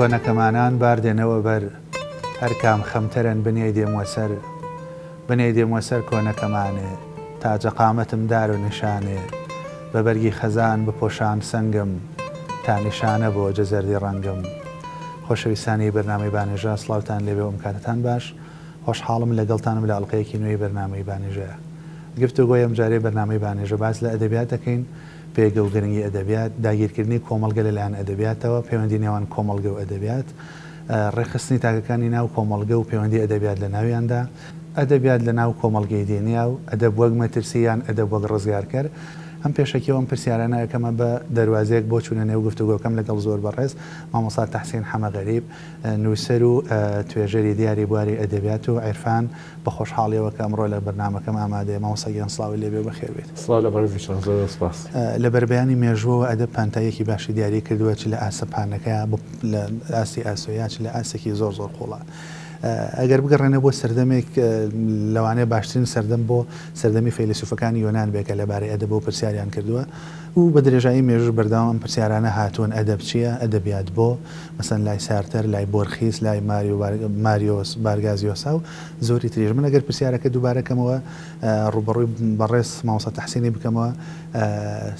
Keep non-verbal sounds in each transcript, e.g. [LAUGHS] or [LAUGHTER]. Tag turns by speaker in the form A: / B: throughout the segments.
A: کۆنەکەمانان باردێنەوە بەر هەر کام خەمتەرەن بنێ دێموە سەر بنێ دێموە سەر کۆنەکەمانێ تاجەقامەتم دار و نیشانێ بە بەرگی خەزان بپۆشان سنگم تا نیشانە بۆ جەزەری ڕەنگم خۆشەویستانی بەرنامی بانێژە سلااوان لێبێ ئەم کاتتان باش خۆشحاڵم لەگەڵتانم لە ئەڵلقەیەکی نوێی بەرنامی بانێژەیە گفتو گۆی ئەم جارێ بەرنامی بانێژە باس لە ئەدەبیات دەکەین پێگە و گەرنگی ئەدەبیات داگیرکردنی کۆمەلگە لەلایەن ئەدەبیاتەوە پەیوەندی نێوان کۆمەلگە و ئەدەبیات ڕێخستنی تاگەکانی ناو کۆمەلگە و پەیوەندی ئەدەبیات لە ناویاندا ئەدەبیات لە ناو کۆمەلگەی دێنیا و ئەدەب وەک مەترسییان ئەدەب وەک ڕزگار کرد ئەم پێشەکەەوەم پرسیارانەکەمە بە دەواازەیەک بۆ چونە نێو گفتوگۆکەم لەگەڵ زۆر بەڕێز مامۆسا تەحسین حەمەغەریب نووسەر و توێژەری دیاری بواری ئەدەبیات و عیرفان بە خۆشحاڵیەوە کە ئەمڕۆ لە بەرنمەکەم ئامادەێ مامۆساگەیان سلااوی لێبێ بەخێوێت لە بەربیانی مێژوەوە ئەدە پانتایەکی باشی دیاری کردووە چ لە ئاسەپانەکە لە ئاسی ئاسۆیاچ لە ئاسێکی زۆر زۆر خۆڵە. ئەگەر بگەڕێنە بۆ سەردەمێک لەوانەیە باشترین سەردەم بۆ سەردەمی فەیلسوفەکانی یۆناان بێکە لەبارەی ئەدە بۆ پرسیاریان کردووە و بە درێژایی مێژر بەرداوام پرسیارانە هاتوون ئەدەب چییە ئەدەبیات بۆ مەسن لای سارتەر لای بۆرخیس لای ماریۆس بارگازیۆسا و زۆری تریژ من ئەگەر پرسیارەکە دووبارەکەمەوە ڕوبڕووی بەڕێز ماوسە تەحسینی بکەمەوە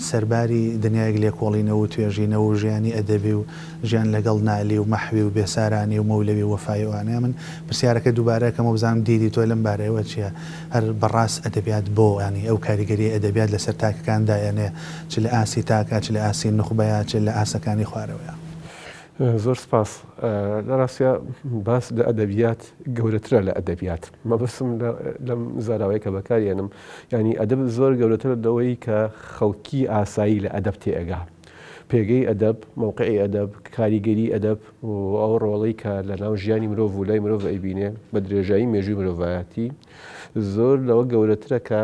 A: سەرباری دنیایەک لێ کۆڵینەوە و توێژینەوە و ژیانی ئەدەبی و ژیان لەگەڵ نالی و مەحوی و بێسارانی و مەولەوی وەفاایوانە من پرسیارەکە دووبارەکەم و بزانم دیدی تۆ لەم بارەوە چییە هەر بەڕاست ئەدەبیات بۆ ینی ئەو کاریگەری ئەدەبیات لەسەر تاکەکاندایەنێ چ لە ئاسی تاکچ لە ئاسی نخبەیە چ لە ئاسەکانی خوارەوەە. زۆر سپاس
B: لەڕاستە باس لە ئەدەبیات گەورەترە لە ئەدەبیات مەبسم لەم زاراوەیە کە بەکارێنم ینی ئەدەب زۆر گەورەتر لەوەی کە خەڵکی ئاسایی لە ئەدەب تێئگا پێگەی ئەدەب مووقعی ئەدەب کاریگەری ئەدەب و ئەو ڕۆڵی کە لە ناو ژیانی مرۆڤ و لای مرۆڤ ئەیبینێ بە درێژایی مێژوی مرۆڤایەتی زۆر لەوە گەورەترە کە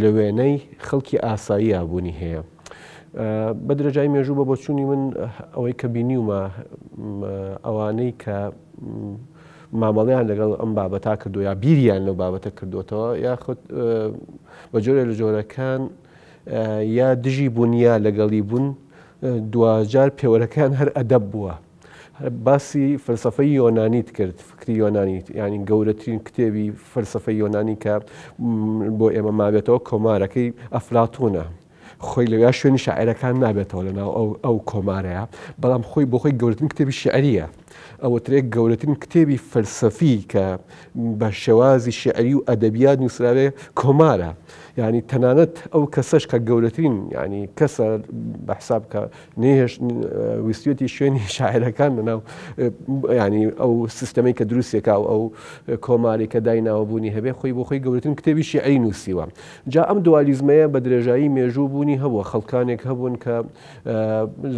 B: لە وێنەی خەڵکی ئاسایی یابوونی هەیە بە درەجای مێژوو بە بۆچوونی من ئەوەی کە بینیومە ئەوانەی کە مامەڵیان لەگەڵ ئەم بابەتا کردو یا بیریان لەو بابەتە کردوتەوە یاخود بە جۆرە لە جۆرەکان یا دژی بوونیا لەگەڵی بوون دوجار پێوەەکان هەر ئەدەب بووە. باسی فلسفەی یۆنانیت کرد فکری یۆنانیت ینی گەورەترین کتێبی فلسفەی یۆنانی کە بۆ ئێمە مابێتەوە کۆمارەکەی ئەفلاتونە. خۆی لەویا شوێنی شاعرەکان نابێتەوە لەناو ئەو کۆمارەیە بەڵام خۆی بۆ خۆی گەورتن کتێبی شعریە. ئەوەترێک گەورەترین کتێبی فەلسەفی کە بە شێوازی شعری و ئەدەبیات نووسراوێ کۆمارە ینی تەنانەت ئەو کەسەش کە گەورەترین ینی کەسە بەحساب کە نێهش ویستێتی شوێنی [LAUGHS] شاعرەکان لەناو ینی ئەو سیستەمەی کە دروستێکا و ئەو کۆماری کە دایناوە بوونی هەبێ خۆی بۆ خۆی گەورەترین کتێبی شعری نووسیوە جا ئەم دوالیزمەیە بە درێژایی مێژوو بوونی هەبووە خەڵکانێک هەبوون کە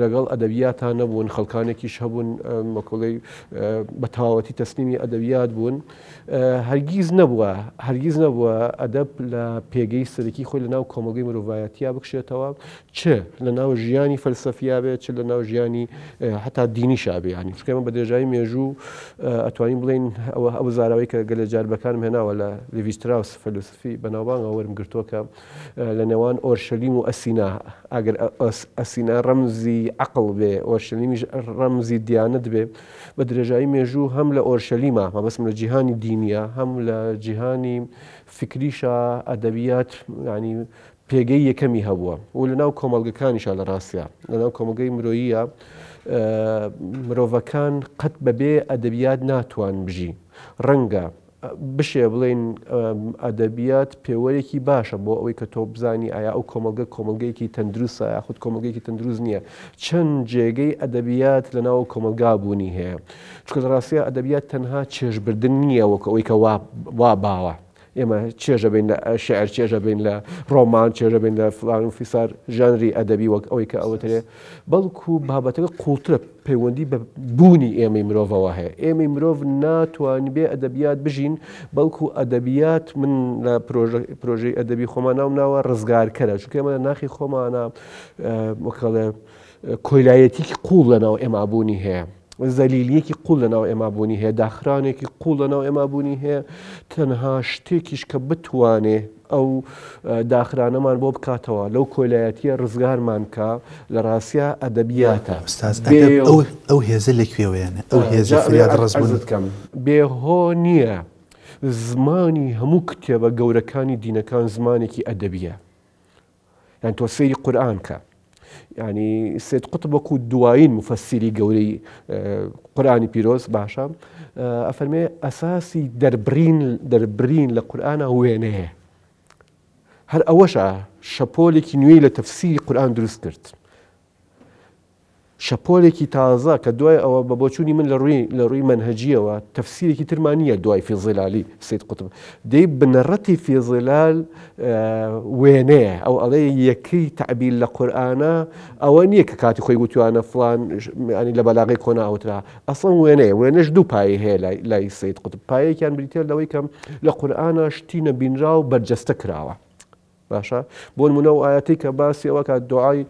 B: لەگەڵ ئەدەبیاتان نەبوون خەڵکانێکیش هەبوون مەکۆڵی گەورەی بە تەواوەتی تەسلیمی ئەدەبیات بوون هەرگیز نەبووە هەرگیز نەبووە ئەدەب لە پێگەی سەرەکی خۆی لە ناو کۆمەلگەی مرۆڤایەتیا بکشێتەوە چ لە ناو ژیانی فەلسەفیا بێت چ لە ناو ژیانی حتا دینی شابێ ینی چکەمە بە دێژایی مێژوو ئەتوانین بڵین ئەوە ئەو زاراوی کە گەلە جاربەکانم هێناوە لە لڤیستراوس فەلسفی بەناوبانگە وەرم گرتووەکە لە نێوان ئۆرشەلیم و ئەسینا ئەگەر ئەسینا ڕەمزی عقل بێ ئۆرشەلیمیش ڕەمزی دیانت بێ بە درێژایی مێژوو هەم لە ئۆرشەلیما مەبەسم لە جیهانی دینیە هەم لە جیهانی فکریشە ئەدەبیات ینی پێگەی یەکەمی هەبووە و لەناو کۆمەلگەکانیشە لە ڕاستە لەناو کۆمەلگەی مرۆییە مرۆڤەکان قەت بەبێ ئەدەبیات ناتوان بژی ڕەنگە بشێ بڵێن ئەدەبیات پێوەرێکی باشە بۆ ئەوەی کە تۆ بزانی ئایا ئەو کۆمەلگە کۆمەلگەیەکی تەندروستە یاخود کۆمەلگەیەکی تەندروست نییە چەند جێگەی ئەدەبیات لە ناو کۆمەلگا بوونی هەیە چکە ڕاستیە ئەدەبیات تەنها چێژبردن نییە وەکە ئەوەی کە وا باوە. ئێمە چێژە بین لە شعر چێژە بین لە ڕۆمان چێژە بین لە فلان و فیسار ژانری ئەدەبی وەک ئەوەی کە ئەوەترێ بەڵکو بابەتەکە قوترە پەیوەندی بە بوونی ئێمەی مرۆڤەوە هەیە ئێمەی مرۆڤ ناتوانین بێ ئەدەبیات بژین بەڵکو ئەدەبیات من لە پرۆژەی ئەدەبی خۆمان ناو ناوە ڕزگارکەرە چونکە ئێمە ناخی خۆمانە وەکڵێ کۆیلایەتی قوڵ لەناو ئێمابوونی هەیە زەلیلیەکی قوڵ لەناو ئێمە بوونی هەیە داخرانێکی قوڵ لەناو ئێمە بوونی هەیە تەنها شتێکیش کە بتوانێ ئەو داخرانەمان بۆ بکاتەوە لەو کۆلایەتیە ڕزگارمان کا لە ڕاستیا ئەدەبیاتە
A: ئەو هێزە لەکوێوێنە ئەو هێز فریاد ڕزمکەم
B: بێهۆ نییە زمانی هەموو کتێبە گەورەکانی دینەکان زمانێکی ئەدەبیە یان تۆ سەیری قورآانکە يعني سيد قطب و دوایین مفسري گەورەی قورآانی پیرۆز باشا آه، أفرمي أساسي دربرين دربرين لە هو وێنەیە هەر ئەوەشە شەپۆلێکی نوێی لە تەفسیری قورآان دروست شەپۆلێکی تازە کە دوای ئەوە بە بۆچووی من لە ڕووی لە ڕووی منهجیەوە تەفسیرێکی ترمانە دوای فێزلالی سید قوتم دەی بنەڕەتی فێزلال وێنەیە ئەو ئەڵێ یەکەی تعبیل لە قورآانە ئەوە نییە کە کاتی خۆی گوتوانە فلان ینی لە بەلاغی کۆناوترا ئەسڵ وێنەیە وێنەش دوو پای هەیە لای سید قوتم پایەکیان بریتێر لەوەی کەم لە قورآانە شتی نەبینرا و بەرجەستە کراوە. باشا بون منو آياتي ئاەتی کە باسی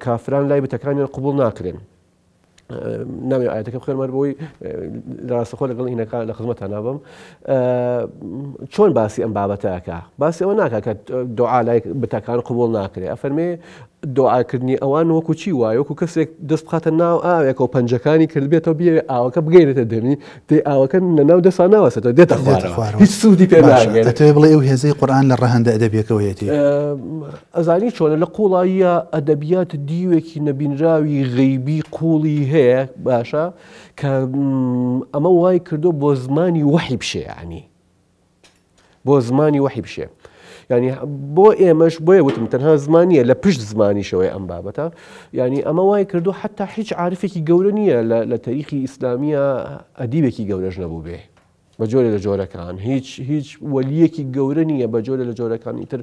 B: كافران اه، لاي بتكران قبول ناكرين بتەکانیان قوبول ناکرێن اه، ناوی ئاەتەکە بخێمەر بۆی ڕاستەخۆ اه، لەگەڵ هینەکە لە خزمەتە نابم چۆن باسی ئەم بابەتەکە باسی ئەوە ناکە کە دوعا لای بتەکان قوبول ناکرێ دۆعاکردنی ئەوان وەکو چی وایە وەکو کەسێک دەستخاتە ناو ئاوێکەوە پەنجەکانی کردبێتەوە بێ ئاوەکە بگەیرێتە دەمی دی ئاوەکە لە ناو دەسا ناوەسێتەوە دێتە
A: هیچ سوودی پێ ناگەێتێ بڵێ ئەو هێزەی قورآان لە ڕەهندە ئەدەبیەکەوەیەتی
B: ئەزانی چۆنە لە قوڵاییە ئەدەبیات دیوێکی نەبینراوی غیبی قوڵی هەیە باشە کە ئەمە وای کردو بۆ زمانی وەحی بشێ ینی بۆ زمانی وەحی بشێ ینی بۆ ئێمەش بۆیە وتم تەنها زمانیە لە پشت زمانیشەوەی ئەم بابەتە ینی ئەمە وای کردو حتا هیچ عاعرفێکی گەورە نییە لە تەریخی ئیسلامیە ئەدیبێکی گەورەش نەبوو بێ. بجوري لجوري كان هيج هيج وليكي جورنيه بجوري لجوري كان يتر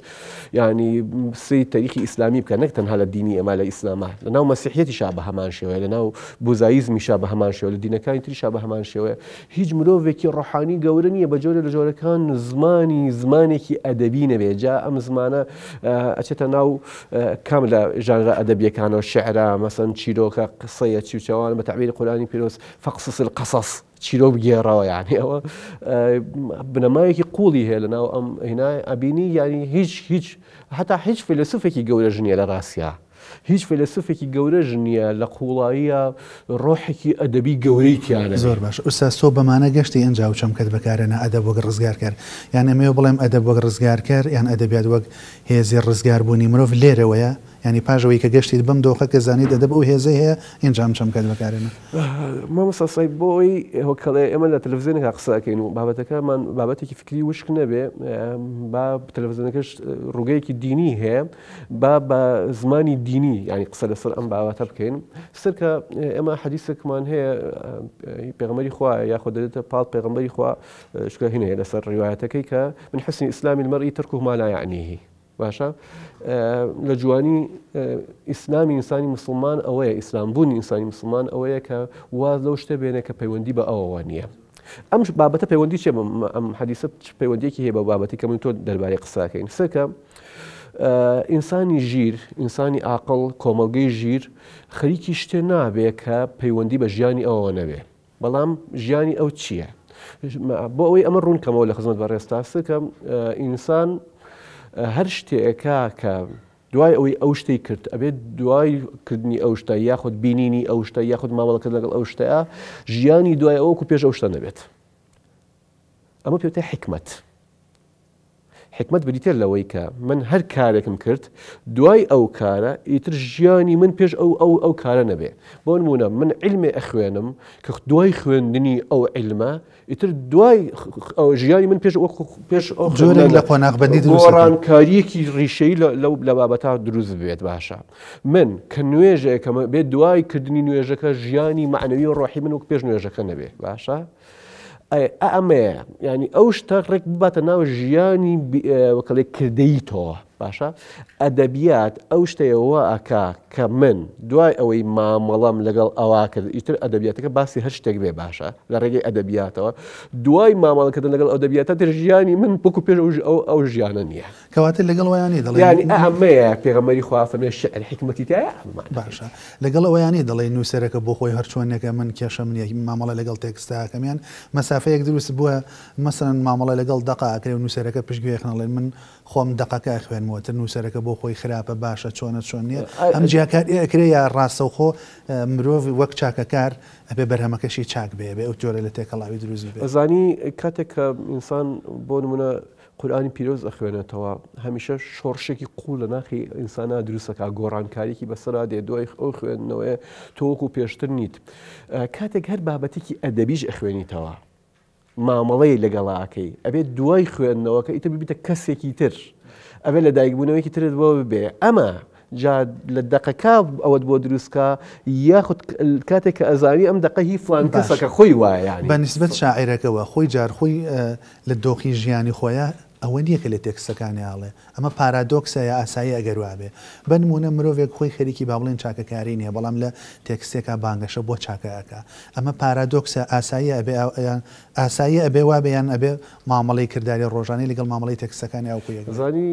B: يعني سي تاريخي اسلامي كان نكتن هذا الديني امال الاسلام لانه مسيحيتي شابه مان شوي لانه بوزايزم شابه مان شوي الدين كان يتر شابه مان شوي هيج مروفيكي روحاني جورنيه بجوري لجوري كان زماني زماني كي ادبي نبي جاء ام زمانه آه اتيتا ناو كامل جانر ادبي كانوا شعره مثلا تشيلوكا قصيه تشيوتشوان بتعبير القراني بيروس فقصص القصص چیرۆ گێڕاوە یانی ئەوە بنەمایەکی قوڵی هەیە لەناو ئەم هینای ئەبینی ینی هیچ هیچ هەتا هیچ فیلسوفێکی گەورە ژنیە لە ڕاستە. هیچ فیلسوفێکی گەورەژ نییە لە قوڵاییە ڕۆحێکی ئەدەبی گەورەیتیانە زۆر باش
A: ئوستا سۆ بەمانە گەشتی ئەنجاو چەم کەت بەکارێنە ئەدە وەک ڕزگارکار یان ئەمێ بڵێم ئەدە وەک ڕزگارکار یان ئەدەبیات وەک هێزی ڕزگار بوونی مرۆڤ لێرەوەیە ینی پاژەوەی کە گەشتیت بم دۆخە کە زانیت دەدەب ئەو هێزەی هەیە ئینجام چەم کات بەکارێنە
B: مامەسەسای بۆی هۆکەڵێ ئەمە لە تەلەڤزیینەکە قسەکەین و بابەتەکەمان بابەتێکی فکری وشک نەبێ با تەلەڤزیینەکەش ڕوگەیەکی دینی هەیە با ديني يعني دینی ینی أم لەسەر ئەم باواتە بکەین سەرکە ئێمە حەدیسێکمان هەیە پێغمەری خوا یاخۆ دەێتە پاڵ پێغمبەری خوا هنا اه، هینەیە لەسەر ڕیواەتەکەی کە من حسن إسلام المرء تركه ما لا يعنيه باشا لە جوانی ئیسلامی ئینسانی مسلمان ئەوەیە ئیسلامبوونی ئینسانی مسلمان ئەوەیە کە واز لەو شتە بێنە کە پەیوەندی بە ئەوەوە نییە. ئەم بابەتە پەیوەندی چێ ئەم حدیسە پەیوەندێکی هەیە بە بابەتی کە من تۆ دەربارەی قساکەین سەکە ئینسانی ژیر ئینسانی ئاقل کۆمەلگەی ژیر خەریکی شتێ نابێ کە پەیوەندی بە ژیانی ئەوە نەبێ بەڵام ژیانی ئەو چییە؟ بۆ ئەوەی ئەمە ڕوون کەمەوە لە خزمەت بە ڕێستاسەکەم ئینسان هەر شتێکە کە دوای ئەوەی ئەو شتەی کرد ئەبێت دوایکردنی ئەو شتە یاخود بینینی ئەو شتە یاخود ماوەڵەکە لەگەڵ ئەو شتەیە ژیانی دوای ئەوکو پێش ئەو شتە نەبێت. ئەمە پێوتە حکمت. حکمت بریتێر لەوەی کە من هەر کارێکم کرد دوای ئەو کارە ئیتر ژیانی من پێش ئەو ئەو ئەو کارە نەبێ بۆ نمونە من علمێ ئەخوێنم کە دوای خوێندنی ئەو علمە ئیتر دوای ژیانی من پێش پێش لە قۆناغبندی ڕانکاریەکی ریشەی لە بابەتا دروست بێت باشە من کە نوێژێکەمە بێت دوای کردنی نوێژەکە ژیانی معنەوی ڕۆحی من و پێش نوێژەکە نەبێ باشە؟ ئەمەیە ینی ئەو شتە ڕێک بباتە ناو ژیانی وەکەڵێ کردەی تۆ باشە ئەدەبیات ئەو شتەیەوە ئەکا کە من دوای ئەوەی مامەڵام لەگەڵ ئەواکرد ئیتر ئەدەبیاتەکە باسی هەر شتێک بێ باشە لە ڕێگەی ئەدەبیاتەوە دوای مامەڵکردن لەگەڵ ئەدەبیاتە درژیانی من پکو پێ ئەو ئەو ژیانە نییە
A: کەواتە لەگەڵ ویانی دەڵیانی
B: ئەمەیە پێغەمەری خوافمێ شعر حکمەتی تایە
A: باشە لەگەڵ ویانی دەڵی نووسەرەکە بۆ خۆی هەرچۆنێکە من کێشە منیەکی مامەڵە لەگەڵ تێکستاکەمیان مەسافەیەک دروست بووە مەسەن مامەڵە لەگەڵ دقاکە و نووسەرەکە پشتگوێخنەڵێن من خۆم دقەکە خوێن فرمووەتر نووسەرەکە بۆ خۆی خراپە باشە چۆنە چۆن نیە ئەم جیاکارکرێ یا ڕاستەوخۆ مرۆڤ وەک چاکەکار ئەبێ بەرهەمەکەشی چاک بێ بێ ئەو جۆرە لە تێکەڵاوی دروست بێ
B: زانی کاتێک کە ئینسان بۆ نمونە قورآانی پیرۆز ئەخوێنێتەوە هەمیشە شۆڕشێکی قوڵ لە ناخی ئینسانە دروستەکە گۆڕانکاریکی بەسەرا دێ دوای ئەو خوێندنەوەی تۆوەکو پێشتر نیت کاتێک هەر بابەتێکی ئەدەبیش ئەخوێنیتەوە مامەڵەی لەگەڵاکەی ئەبێت دوای خوێندنەوەکە ئیتە ببیتە کەسێکی تر ئەوێ لە دایکبوونەوەیکی ترت بۆ بێ ئەمە. لە دقەکە ئەوەت بۆ دروستکە یاخود کاتێک کە ئەزانی ئەم دقەهی فلان کەسەکە خۆی وایە بە
A: نسبت شاعرەکەەوە خۆی جار خۆی لە دۆخی ژیانی خۆیان ئەوە نیەکە لە تێکسەکانیاڵێ ئەمە پارادۆکسەیە ئاسایی ئەگەروابێ بنمونە مرۆڤێک خۆی خەریکی با بڵێن چاکەکاری نیە بەڵام لە تێکسێکا بانگەشە بۆ چاکەکە ئەمە پارادۆکسە ئاسایی ئەبێ ئاسایی ئەبێ وابیان ئەبێ مامەڵی کردداری ڕۆژانی لەگەڵ مامەڵی تێکسەکانی ئەو کوێک
B: زانی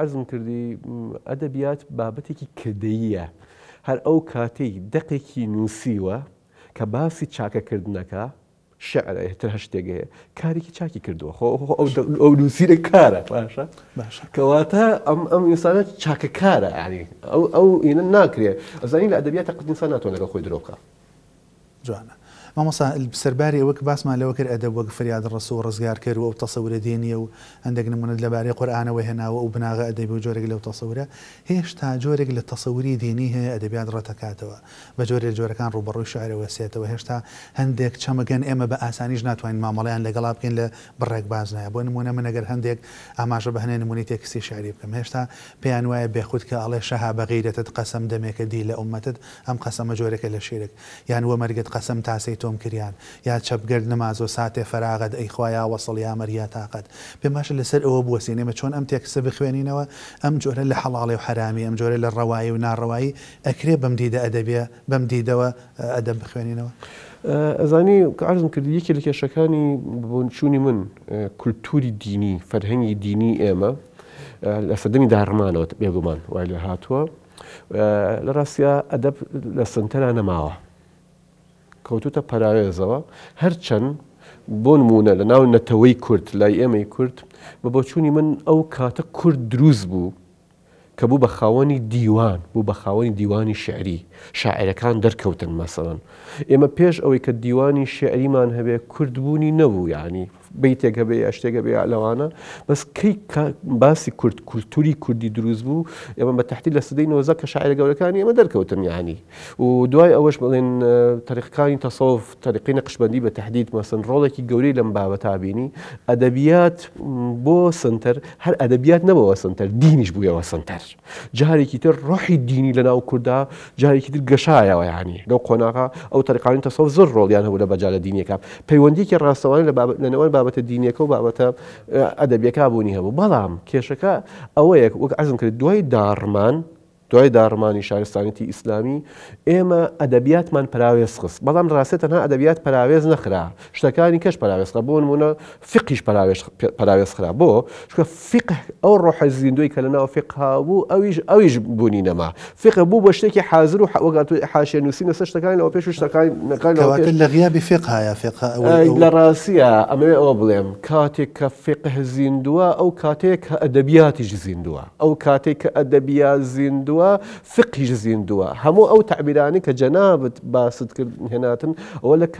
B: ئەزم کردی ئەدەبیات بابەتێکی کردەیە هەر ئەو کاتەی دەقێکی نووسیوە کە باسی چاکەکردنەکە شعر تر هەشتێک هەیە کارێکی چاکی کردووە ئەو نووسیرە کارە باشە کەواتە ئەم ئەم ئینسانە چاکە کارە ینی ئەو ئەو ئینە ناکرێت ئەزانی لە ئەدەبیات تەقدینسان ناتۆن لەگە خۆی درۆکە
A: جوانە مامەسا سەرباری ئەوەک باسمان لەوە کرد ئەدە وەک فریاد ڕسە و ڕزگار کرد و ئەو تەسەورە دێنیە و هەندێک نمونت لەبارەی قورآانەوە هێناوە و بناغ ئەدەبی و جۆرێک لەو تەسەورە هێشتا جۆرێک لە تەسەوری دینی هەیە ئەدەبیات ڕەتەکاتەوە بە جۆرێک جۆرەکان ڕوبڕوی شعرەوە سێتەوە هێشتا هەندێک چەمەگەن ئێمە بە ئاسانیش ناتوانین مامەڵیان لەگەڵا بکەین لە بڕێک باز نایە بۆ نمونە منەگەر هەندێک ئاماژە بەهێن نمونی تێکسی شاری بکەم هێشتا پێیان وایە بێخود کە ئەڵێ شەها بەغیرەتت قەسم دەمێکە دی لە عومەتت ئەم قەسەمە جۆرەکە لە شێرک یان وە مەرگت قەسم تاسەیت تۆم کریان یا چەپگرد نمازۆ ساتێ فراغت ئەیخوایا وەسڵ یا مەریا تااقت پێم باشە لەسەر ئەوە بوەسینێمە چۆن ئەم تێکسە بخوێنینەوە ئەم جۆرە لە حەڵاڵی و حرامی ئەم جۆرە لە ڕەوایی و ناڕەوایی ئەکرێ بەم دیدە ئەدەبیە بەم دیدەوە ئەدەم بخوێنینەوە. ئەزانی کارزم
B: کرد یەکی لە کێشەکانی بۆنچوونی من کولتوری دینی فەرهەنگی دینی ئێمە لە سەدەمی داڕمانەوە بێگومان وای لە هاتووە لە ڕاستیا ئەدەب لە سنتەرە نەماوە کەوتوتە پەراوێزەوە هەرچەند بۆ نمونە لە ناو نەتەوەی کورت لای ئێمەی کورت بە بۆچووی من ئەو کاتە کورد دروست بوو کە بوو بە خاوەنی دیوان بوو بە خاوەنی دیوانی شعری شاعرەکان دەرکەوتن مەسەڵەن ئێمە پێش ئەوەی کە دیوانی شعریمان هەبێ کوردبوونی نەبوو ینی بیتێک هەبێ یا شتێک هەبێ لەوانە بەس کەی باسی کورد کولتوری کوردی دروست بوو ئێمە بە تحتی لە سدەی نۆزە کە شاعرە گەورەکانی ئمە دەرکەوتم یانی و دوای ئەوەش بڵێن تەریقەکانی تەسەف تەریقی نەقشبندی بە تهدید مەسن ڕۆڵێکی گەورەی لەم بابە تابینی ئەدەبیات بۆ سنتەر هەر ئەدەبیات نەبەوە سنتەر دینیش بوویەوە سنتەر جارێکی تر ڕۆحی دینی لە ناو کووردا جارێکی تر گەشایەوە یانی لەو قۆناغا ئەو تەریقانی تەسەف زۆر ڕۆڵیان هەبوو لە بەجارە دینیەکە پەیوەندیکی ڕاستەوانی لە نەوەن بابەتە دینیەکە و بابەتە ئەدەبیەکە بوونی هەبوو بەڵام کێشەکە ئەوەیە وەک ئازم کرد دوای دارمان دوای دارمانی اسلامی اما ادبیات من پرایز خص خست بەڵام تنها ادبیات پرایز نخره نەخرا شتەکانی پرایز خب اون منا فقیش پرایز پراوێز خرا بۆ چکە فق ئەو ڕۆحە زیندوی کلنا لەناو فقه او اویج اویج بونی نما فقه بو بە شتێکی حاضر و حوەگات حاشێ نووسین لەسەر شتەکان او پیش شتەکان
A: لە غیابی فقهاە فق
B: لە ڕاستە ئەمەوێ ئەوە بڵێم کاتێک کە فقه زیندووە ئەو کاتێک کە ئەدەبیاتیش زیندووە ئەو کاتێک کە ئەدەبیات زیندووە دوا فقه جزين دوا همو او تعبيراني كجناب باسد هناتن ولا هێناتن ئەوە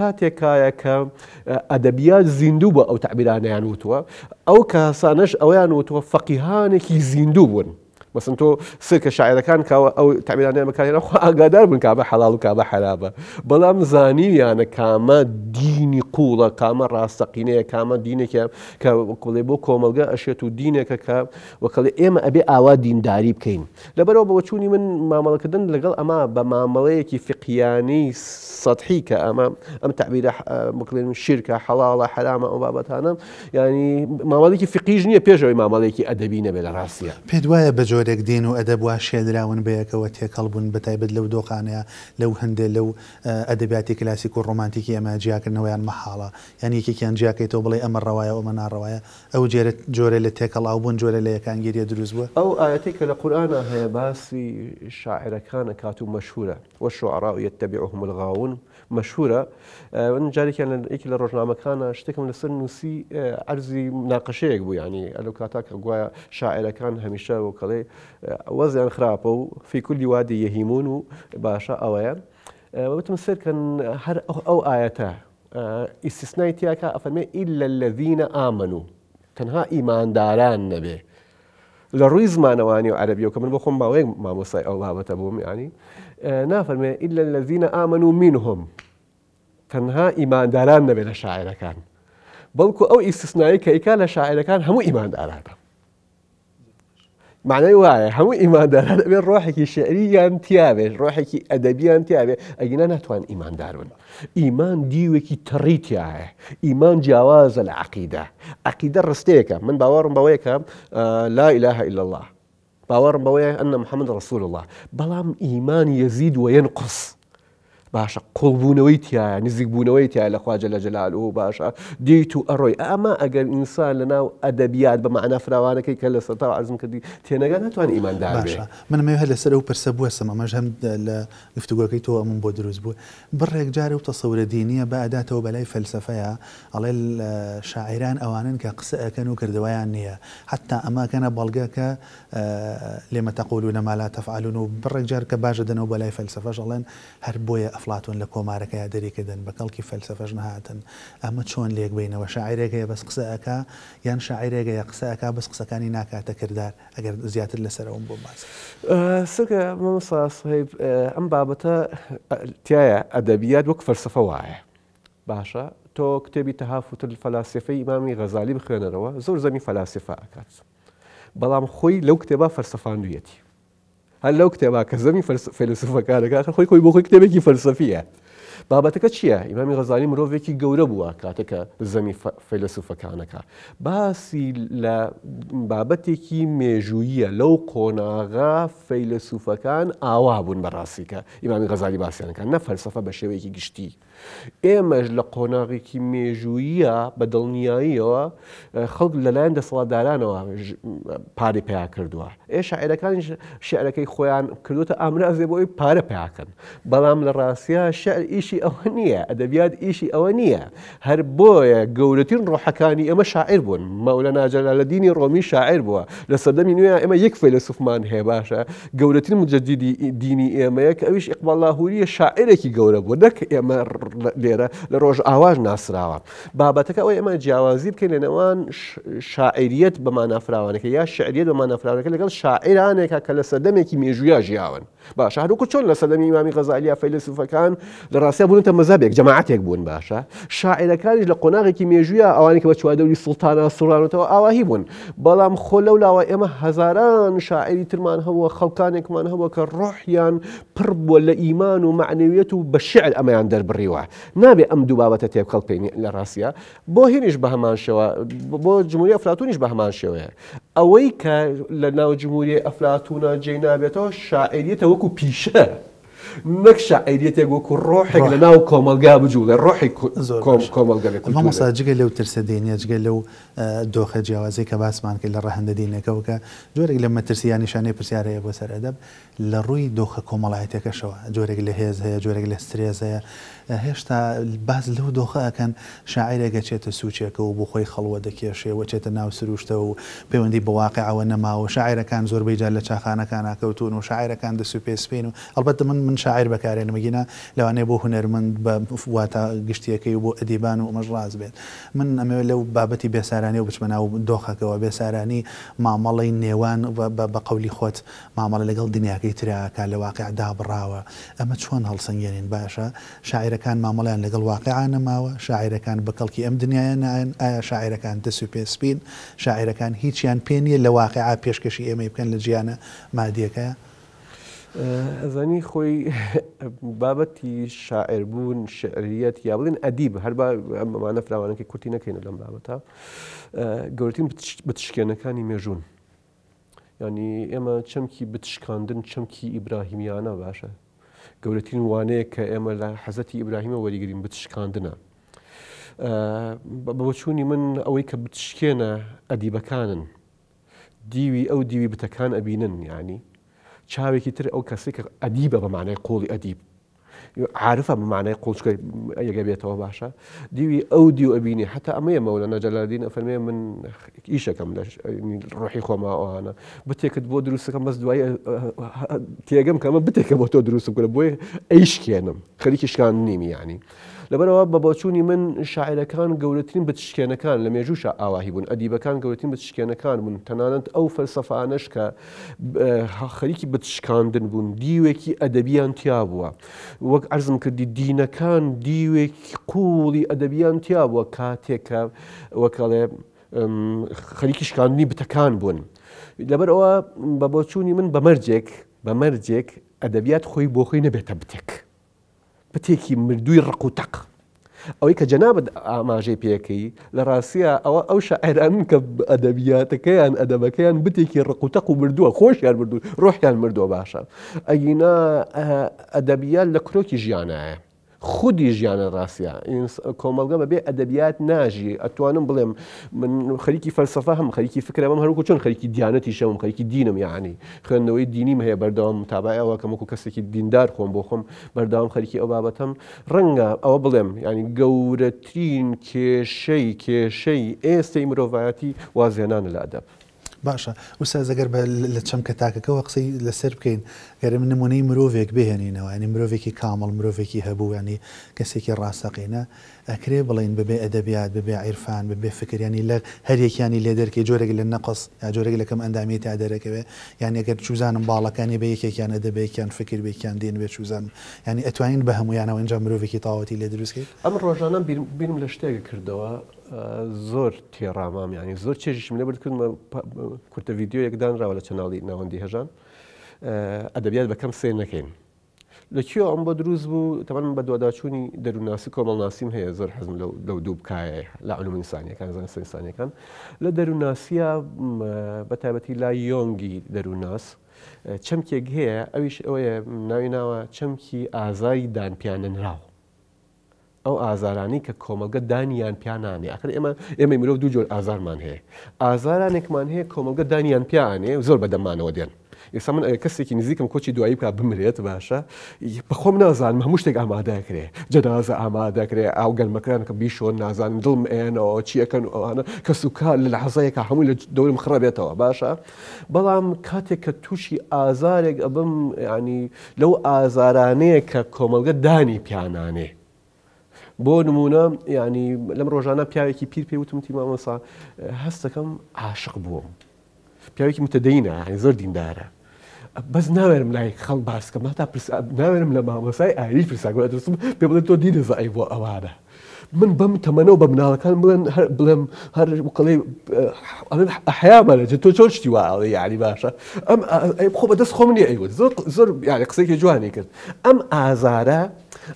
B: ادبيات کاتێکایە او تعبيراني يعني بە ئەو تعبیرانیان وتووە ئەو کاسانش ئەویان مەسن تۆ سرکە شاعرەکان کاوە ئەو تعبیرانەیەمەکانیان خوا ئاگادار بن کابە حەڵال و کابە حرابە بەڵام زانیویانە يعني کامە دینی قوڵە کامە ڕاستەقینەیە کامە كا کە کوڵێ بۆ کۆمەلگە ئەشێت و كا كا وەکەڵێ ئێمە ابي اوا دين بکەین لەبەرەوە لبرو چووی من مامەڵەکردن لەگەڵ ئەما بە مامەڵەیەکی فقییانی سەحی کە ئەمە ئەم تعبیرە مکلێن شیرکە حەڵاڵە حرامە ئەو بابەتانم ینی يعني ما ملك فقيجني مامەڵێکی ما ملك لە بلا
A: پێ دوایە بەجۆری وەرێک دێن و ئەدەب وا شێنراون بەیەکەوە تێکەڵ بوون بەتایبەت لەو دۆخانەیە لەو هەندێک لەو اه، ئەدەبیاتی کلاسیک و ڕۆمانتیکی ئەمە جیاکردنەوەیان مەحاڵە یعنی یەکێکیان جیاکەیتەوە بڵێ ئەمە ڕەوایە ئەمە ناڕەوایە ئەو جۆرە لە تێکەڵ بوون جۆرە لە یەکانگیریە دروست بووە
B: ئەو ئاەتی کە لە قورآە هەیە باسی شاعرەکانە کات و مەشهورە وە شعرا و یەتەبیعهم الغاون مشهورة آه، وأن جاري كان إيك للرجنامة كان شتكم لسر نوسي آه، عرضي مناقشة بو يعني ألو كاتاك أقوى شاعر كان هميشة وكالي آه، وزن خرابو في كل وادي يهيمون باشا أويا وبتم سر كان هر أو أو آياته استثناء تياكا أفرمي إلا الذين آمنوا تنها إيمان داران نبي لروي زمانواني عربي وكمان بخون ما باوي ما مصي أو بابا تبوم يعني آه، نافرمێ ئیل لەزیینە ئامن و مینهم تەنها ئیمانداران او لە شاعرەکان بەڵکو شاعر ئیسسنایی همو لە شاعرەکان معنى واعي هم إيمان دارانا ئیمانداران ئەبێ ڕۆحێکی شعریان تیاوێت ڕۆحێکی أدبية تیاوێ أجينا نتوان إيمان دارون إيمان تەڕیتیایە تريتيا إيمان لە العقيدة عقيدة رستيكا من باوەڕم آه لا إله إلا الله باوەڕم بويا ان محمد رسول الله بلام ايمان يزيد و باشا قوڵبوونەوەی تایە يعني تایە لە على لە جلال و باشا ديتو أروي أما ئەمە إنسان لنا أدبيات بمعنى فراوانا كي كلا فراوانەکەی عزم كدي تينا ئازم کردی تێنەگە ناتوان ئیماندار
A: منمێ هە لەسەر و پرسە بووەسم ئەمەش هەم لە گفتوگەکەی كي تو بۆ بودروز بوو بڕێک جاري وتصور دينية دینیە وبلاي فلسفة على الشاعران شاعران ئەوانن كانوا قسە ئەەکەن و کردەوەیان نییە حتا ئەماکەنە آه، بەڵگەکە لێمە تەقولونە مالا تەفعالون و جار کە باشە دەنەوە ئەفلاتون لە کۆمارەکەی دەریکردن بە کەڵکی فەلسفەش نهاتن ئەمە چۆن لێک بینەوە شاعرێکەیە بەس قسەکە یان شاعرێکەیە قسەکە بەس قسەکانی ناکاتە کردار ئەگەر زیاتر لەسەرەوەم بۆ باز
B: سکە مەمەساسب ئەم بابەتە تایە ئەدەبیات وەک فەرسەفە وایە باشە تۆ کتێبی تەهافوت فەلاسفەی ئیمامی غەزالی بخوێنەرەوە زۆر زەمی فەلاسفە ئاکات بەڵام خۆی لەو کتێبە فەرسەفاندویەتی هل لو كتب هكذا فلسفه كان كان خوي خوي بو يكتب كي فلسفيه بابەتەکە چییە؟ ئیمامی غەزانی مرۆڤێکی گەورە بووە کاتێکە زەمی فەیلسوفەکانەکە. باسی لە بابەتێکی مێژوویە لەو قۆناغا فەیلسوفەکان ئاوا بوون بەڕاستیکە ئیمامی غەزاری باسییانەکان نە فەرسەفە بە شێوەیەکی گشتی. ئێمەش لە قۆناغێکی مێژوویە بە دڵنیاییەوە خەڵک لەلایەن دەسەڵاتدارانەوە پارێ پیا کردووە. ئێ شاعرەکانی شعرەکەی خۆیان کردوتە ئامرازێ بۆی پارە پیاکەن. بەڵام لە ڕاستیا شعر ئیشی ئیشی ئەوە نییە ئەدەبیات ئیشی ئەوە نییە هەر بۆیە گەورەترین ڕۆحەکانی ئەمە شاعر بوون مەولە ناجەلا لە دینی ڕۆمی شاعر بووە لە سەدەمی نوێ ئەمە یەک فەیلسوفمان هەیە باشە گەورەترین مجددیدی دینی ئێمەیە کە ئەویش ئیقباللاهوریە شاعرێکی گەورە بوو دەک ئێمە لێرە لە ڕۆژ ئاواژ ناسراوە بابەتەکە ئەوەی ئەمە جیاوازی بکەینەوەن شاعریت بە مانافراوانەکە یا شعریت بە مانافراوانەکە لەگەڵ شاعرانێکە کە لە سەدەمێکی مێژویا ژیاون باشا هەروکو چۆن لسلم سەدەمی غزالي غەزالیا كان لە بون انت مەزابێک جماعتك بون باشا شاعر كان قۆناغێکی مێژویە كي ميجويا اواني چوادەوری سڵتانە سوڕانەوە ئاواهی بوون بەڵام خۆ لەو لاوە ئێمە هەزاران شاعری ترمان هەبووە خەڵکانێکمان هەبووە کە ڕۆحیان پڕ بووە لە ئیمان و معنەویەت و بە شعر ئەمەیان دەربڕیوە نابێ ئەم دوو بابەتە تێب خەڵپێنی لە ڕاستە بۆ هێنیش بە هەمان شێوە بۆ ئەوەی کە لە ناو جمهوری ئەفلاتونە جێنابێتەوە شاعریەتە وەکو پیشە نەک شاعری تێگوکو ڕۆحێک لە
A: ناو کۆمەلگا بجوڵێ ڕۆحی کۆمەلگەێکمەسا جگە لەو ترسە دێنە جگە لەو دۆخە جیاوازەی کە باسمان کرد لە ڕەهندە دینەکەەوە کە جۆرێک لە مەترسییان نیشانەی پرسیارەیە بۆ سەرەدەب لە ڕووی دۆخە کۆمەڵایەتەکەشەوە جۆرێک لە هێز هەیە جۆرێک لە سرێز هەیە هێشتا باز لەو دۆخەکەن شاعرێکە چێتە سوچێکە و بۆ خۆی خەڵوە دەکێشێەوە چێتە ناو سروشتە و پەیوەندی بەواقع ئەوە نەماوە شاعرەکان زۆربەی جار لە چاخانەکان ناکەوتون و شاعرەکان دەسو پێسپین و ئەلبەت من من من شاعر بەکارێنمەگینە لەوانێ بۆ هوەرمەند بە واتە گشتیەکەی و بۆ ئەدیبان و ئەمەش ڕاز بێت من ئەمێ لەو بابەتی بێسارانی و بچمەنا و دۆخەکەەوە بێسارانی مامەڵی نێوان بە قولی خۆت مامەڵە لەگەڵ دنیاکەی تراکە لە واقع دابڕاوە ئەمە چۆن هەڵسەنگێنین باشە شاعرەکان مامەڵیان لەگەڵ واقعانە ماوە شاعرەکان بەکەڵکی ئەم دنیاە نایەن ئایا شاعرەکان دەس و پێسپین شاعرەکان هیچیان پێ نیە لە واقعە پێشکەشی ئێمە بکەن لە جیانە مادیەکە
B: ئەزانی خۆی [LAUGHS] بابەتی شاعربوون شعریەت یا بڵین ئەدیب هەر ئەمەمانە فراوانەکە کورتی نەکەینە لەم بابەتە گەورترین بتشکێنەکانی مێژوون ینی ئێمە چەمکی بتشکاندن چەمکی ئیبراهیمیانە باشە گەورەترین وانەیە کە ئێمە لە حەزەتی ئیبراهیمە وەریگرین بتشکاندنە بۆچوونی من ئەوەی کە بتشکێنە ئەدیبەکانن دیوی ئەو دیوی بتەکان ئەبینن ینی شاوي كتير أو كسيك أديبة بمعنى قولي أديب عارفة بمعنى قول شكا يجب يتوباشا دي أوديو أبيني حتى أمي مولانا جلال الدين أفرمي من إيشا كم لش يعني روحي خوما أنا بتيك تبو دروس كم بس دواي تيجم كم بتيك بو تو دروس كم بوي أيش كيانم خليك كان نيمي يعني لەبەرەوە بە بۆچووی من شاعرەکان گەورەترین بتشکێنەکان لە مێژوش ئاواهی بوون ئەدیبەکان گەورەترین بتشکێنەکان بوون تەنانەت ئەو فەرسەفانش کە خەریکی بتشکاندن بوون دیوێکی ئەدەبیان تیا بووە وەک ئەرزم کردی دینەکان دیوێکی قوڵی ئەدەبیان تیا بووە کاتێکە وەکڵێ خەریکی شکاندنی بتەکان بوون لەبەر ئەوە بە بۆچووی من بەمەرجێک بەمەرجێک ئەدەبیات خۆی بۆ خۆی نەبێتە بتێک پتێکی مردووی ڕق و تەق ئەوەی کە جەنابەت ئاماژەی پێەکەی لە ڕاستە ئەوە ئەو شاعرانن کە ئەدەبیاتەکەیان ئەدەبەکەیان بتێکی ڕقوتەق و مردووە خۆشیان مردوو ڕۆحیان مردووە باشە ئەگینا ئەدەبیان لە کرۆکی ژیانایە خودی ژیانە ڕاستە کۆمەلگە بێ ئەدەبیات ناژی ئەتوانم بڵێم من خەریکی فەرسەفا هەم خەریکی هر هەروکو چۆن خەریکی دیانەتی شەوم خەریکی دینم یعنی خوێندنەوەی دینیم هەیە بەردەوام تابایەوە کەمەکو کەسێکی دیندار خۆم بۆ خۆم بەرداوام خەریکی ئەو بابەتەم ڕەنگە ئەوە که ینی گەورەترین کێشەی کێشەی ئێستەی مرۆڤایەتی و لە ئەدەب.
A: باشە وسا زەگەر بە لە چەمکە تاکەکەەوە قسەی لەسەر بکەین گەرم نمونەی مرۆڤێک بهێنینەوە ینی مرۆڤێکی کامەڵ مرۆڤێکی هەبوو ینی کەسێکی ڕاستەقینە ئەکرێ بڵین ببێ ئەدەبیات ببێ عیرفان ببێ فکریانی لە هەرێکیانی لێ دەرکی جۆرەێک لە نەقس یا جۆرەێک لەکەم ئەندامی تا دەرەکەوێ یان ەگەر چوزانم باڵەکانی بە یەکێکیان ئەدەبێکیان فکر بێکیان دێن بێ چوزان ینی ئەتوانین بە هەمویانەوە اینجا مرۆڤێکی تاوەتی لێ دروستکەیت
B: ئەم ڕۆژانە بینم لە شتێک کردەوە زۆر تێڕامام ینی زۆر چێژیشم لە بردکردمە کورتە ویددیو یەکدانراوە لە چناڵی ناوەندی هەژان ئەدەبیات بەکەم سێ نەکەین. لەکوێ ئەم بە دروست بوو تەمەن بە دوواداچوونی دەروناسی کۆمەڵناسیم هەیە زۆر حەزم لەو دوو بکایە لە ئەلومنیسانیەکان زان سەسانەکان لە دەروناسیە بە تایبەتی لا یۆنگی دەروناس چەمکێک هەیە ئەویش ئەوەیە ناوی ناوە چەمکی ئازایی دانپیانەنراوە. ئەو ئازارانی کە کۆمەلگە دانیان پیانانێ ئەکر ئێمە ئێمە مرۆڤ دوو جۆر ئازارمان هەیە ئازارانێکمان هەیە کۆمەلگە دانیان پیانێ زۆر بەدەمانەوە دێن ئێستا من کەسێکی نزیکم کۆچی دوایی بکە بمرێت باشە بەخۆم نازانم هەموو شتێک ئامادەکرێ جەدازە ئامادەکرێ ئاو گەلمەکران کە بیشۆن نازانم دڵم ئێنەوە چیەکەن ئەوانە کە سوکار لە حەزەیەکە هەمووی لە دەورم خڕەبێتەوە باشە بەڵام کاتێک کە تووشی ئازارێک ئەبم ینی لەو ئازارانەیە کە کۆمەلگە دانی پیانانێ بۆ نمونە ینی لەم ڕۆژانە پیاوێکی پیر پێ وتمتی مامەسا هەستەکەم عاشق بووم پیاوێکی متدەینە هەنی یعنی زۆر دیندارە بەس ناوێرم لای خەڵ باسکەم تا ناوێرم لە مامەسای ئاری پرساگوە درستم پێ بڵێت تۆ دیدە زای بۆ ئەوانە. من بەم تەمەنەوە بە مناڵەکان بڵێن بڵێم هەر قڵی حیامەرە تۆ چۆر شتی واڵی یاری یعنی باشە ئەم خۆ بەدەست خۆ منی ئەیوت زۆر زۆر یاری یعنی قسێکی جوانی کرد ئەم ئازارە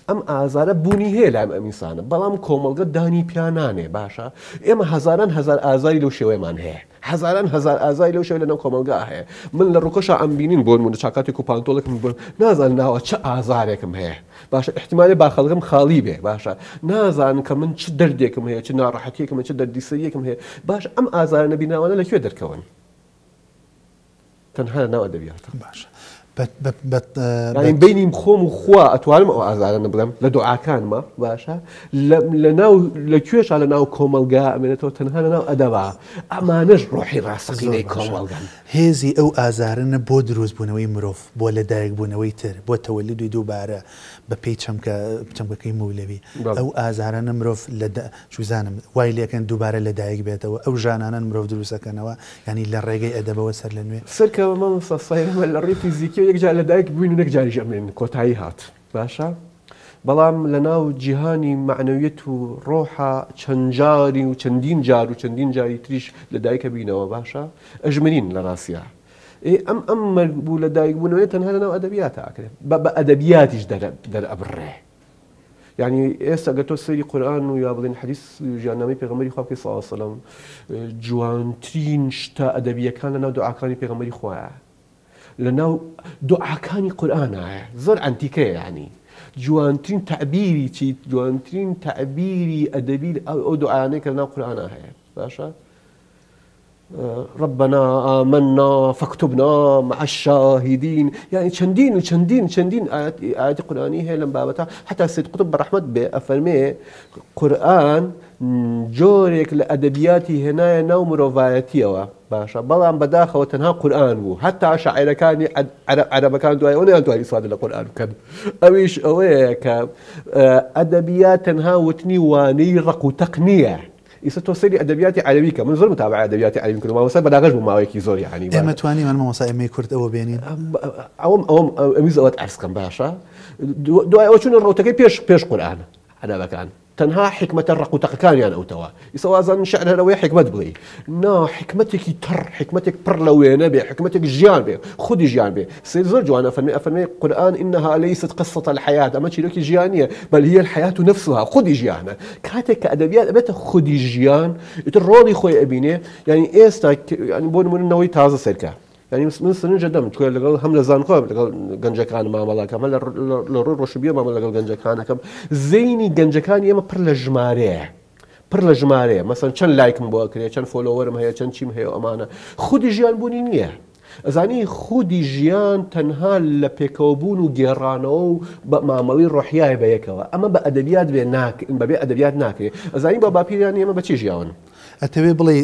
B: ئەم ئازارە بوونی هەیە لام ئەمیسانە بەڵام کۆمەلگە دانی پیانانێ باشە ئێمە هزاران هزار ئازاری لەو شێوەیەمان هەیە هزاران هزار ئازای لەو شێو لەنەو کۆمەلگا هەیە من لە ڕوکەشە ئەمبینین بۆن منە چاکاتی و پانتۆڵکم بن نازان ناوە چه ئازارێکم هەیە باشە احتیممالی باخەڵگەم خاڵی بێ باشە نازان کە من چ دەردێکم هەیە چ ناڕەحەتەکەم چ دەردیسەیەکم هەیە باش ئەم ئازارە نەبیناوانە لەکوێ دەرکەون تەنها ناوە دەبیاتە باشە. بینیم خۆم و خوا ئەتوانم ئەو ئازارە نبڵم لە دوعاکانمە باشە لە ناو لە کوێشە
A: لە ناو کۆمەلگا
B: ئەمێنێتەوە تەنها لە ناو ئەدەوا ئەمانش ڕۆحی ڕاستەقینەی کۆمەلگان
A: هێزی ئەو ئازارنە بۆ دروست بوونەوەی مرۆڤ بۆ لەدایک بوونەوەی تر بۆ تەوەلی دوی دووبارە که که کی مولی بی او بەپی چەمکە بچەمکەکەی مولەوی ئەو ئازارانە مرۆڤ شوزانم وای لەکەن دووبارە لەدایک بێتەوە ئەو ژانانن مرۆڤ یعنی لرگی ادب و سر لنوی سر که ما مفصلی لە لری
B: فیزیکی یک جال لەدایک بووین و جالی ژەمێن کوتاهی هات باشه بلام لناو جهانی معنویت معنەویەت و ڕۆحا چەندجاری و چندین جار و چندین جاری تریش لدایک بینەوە باشە ئەژمرین لە ڕاستە إيه ئەم ئەم مەبوو لە دایکبوونەوەی تەنها لەناو ئەدەبیاتە ئاکرێت بە ئەدەبیاتیش دەرەبڕێ ینی يعني ئێستا گە تۆ سەری قورآن و یا بڵێن حەریس ژیاننامەی پێغمەری خواکەی ساسەڵم جوانترین شتە ئەدەبیەکان لەناو دوعاکانی پێغمەری خۆیە لەناو دوعاکانی قورآانایە زۆر ئەنتیکەیە يعني. ینی جوانترین تعبیری چیت جوانترین تعبیری ئەدەبی ئەو دوعاانەی کە لەناو قورآانە هەیە باشە؟ ربنا آمنا فاكتبنا مع الشاهدين يعني چندین و چندین آيات قرآنية آیات قرآنی بابتا قطب برحمة بأفرمي قرآن جوريك لأدبياتي هنا هێنایە ناو مرۆڤایەتیەوە باشە بەڵام بەداخەوە تەنها قورآن بوو هەتا شاعیرەکانی عربەکان كان ئەوەیان توانی سواد لە قورآن بکەن ئەویش ئەوەیە کە آه، ئەدەبیات تەنها وتنی وانەی ڕق و تو سری سەری ئەدەبیاتی که من زور متابع ئەدەبیاتی عەوی کنم ماوەسە بەداغش بوو ماوەیەکی یعنی عنی
A: تو اینی من مەوەساێمی کورد ئەوە اوم
B: ئەوم ئەوم ئەمیز ئەوەت ئەرسکەم باشە دوای آشنون رو تکی پیش پیش قرآن قورآانە کن تنها تەنها حکمەتە ڕق و تەقەکانیان يسوى ئیسەوازان شعر ويا حكمة بغي نا حكمتك تڕ حكمتك پڕ لە وێنە بێ حکمتێک ژیان بێ خودی ژیان بێ سێ زۆر جوانە فەرمی ئەفەرمی إنها ليست قصة الحياة أما چیرۆکی جيانية بل هي الحياة نفسها خدي جيانة كاتك أدبيات أبيت خدي جيان يترولي خوي أبيني يعني ئەبینێ يعني بون من بۆ تازة سيركا ینی من سنجە دەم توێ لەگەڵ هەم لە زانخۆ لەگەڵ گەنجەکان مامەڵەکەمە لە ڕۆ ڕۆشبیە مامە لەگەڵ گەنجەکانەکەم زینی گەنجەکان ئێمە پر لە ژمارەیە. پر لە ژمارەیە مەسن چەند لایکم بۆ کرێ چەند فۆلۆوەرم هەیە چەند چیم هەیە ئەمانە خودی ژیان بوونی نییە. ئەزانی خودی ژیان تەنها لە پێکەوەبوون و گێڕانەوە و بە مامەڵی ڕحیای بەیەکەوە ئەمە بە ئەدەبیات بێ بەبێ ئەدەبیات ناکرێت ئەزانی بە باپیریان ئێمە بەچی ژیاون ئەتەوێ بڵێ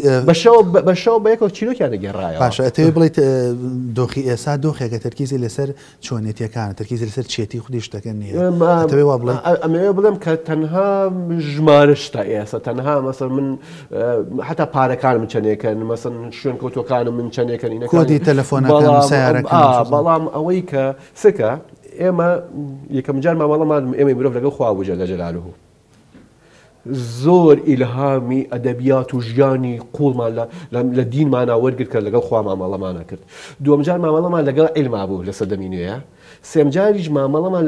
B: بەشەوە بە یەکەوە چیرۆکیانە گەڕایە باشە ئەتەوێ
A: بڵێت دۆخی ئێسا دۆخێکە تەرکیزی لەسەر چۆنێتیەکان تەرکیزی لەسەر چێتی خودی شتەکەن نیە ئەتەوێ وا بڵێ
B: ئەمەوێ بڵێم کە تەنها ژمارشتە ئێستا تەنها مەسەر من حتا پارەکان من چەندێکەن مەسن شوێن کۆتۆکانم من چەندێکەن اینە کۆدی تەلەفۆنەکان سیارەکان بەڵام ئەوەی کە سکە ئێمە یەکەم جار مامەڵەمان ئێمە مرۆڤ لەگەڵ خواوجە لە جەلالوه زۆر ئیلهامی ئەدەبیات و ژیانی قوڵمان لە دینمانە وەرگرت کە لەگەڵ خوا مامەڵەمانە کرد دووەمجار مامەڵەمان لەگەڵ ئێلما بوو لە سەدەمینویە سێمجاریش مامەڵەمان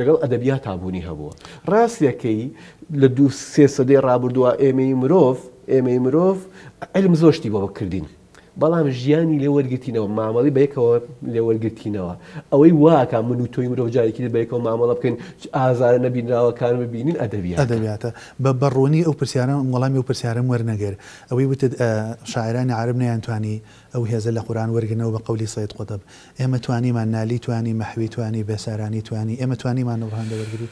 B: لەگەڵ ئەدەبیات تابوونی هەبووە ڕاستیەکەی لە دو سێ سەدەی ڕابردووە ئێمەی مرۆڤ ئێمەی مرۆڤ ئەلم زۆشتی بەوە کردین بەڵام ژیانی لێ وەرگتینەوە مامەڵی بەیکەوە لێ وەرگتینەوە ئەوەی واکە من و تۆی مرۆڤ جارێکی
A: بەیکەوە مامەڵە بکەین ئازارە نەبینراوەکان ببینین ئەدەبیات ئەدەبیاتە بە بەڕۆنی ئەو پرسیاران وەڵامی ئەو پرسیارم وەرنەگەر ئەوەی وتت شاعرانی عرب نەیانتوانی ئەو هێزە لە قوران وەرگنەوە بە قولی سید قوتب ئێمە توانیمان نالی توانی مەحوی توانی بەسارانی توانی ئێمە توانیمان ڕهاندە وەرگری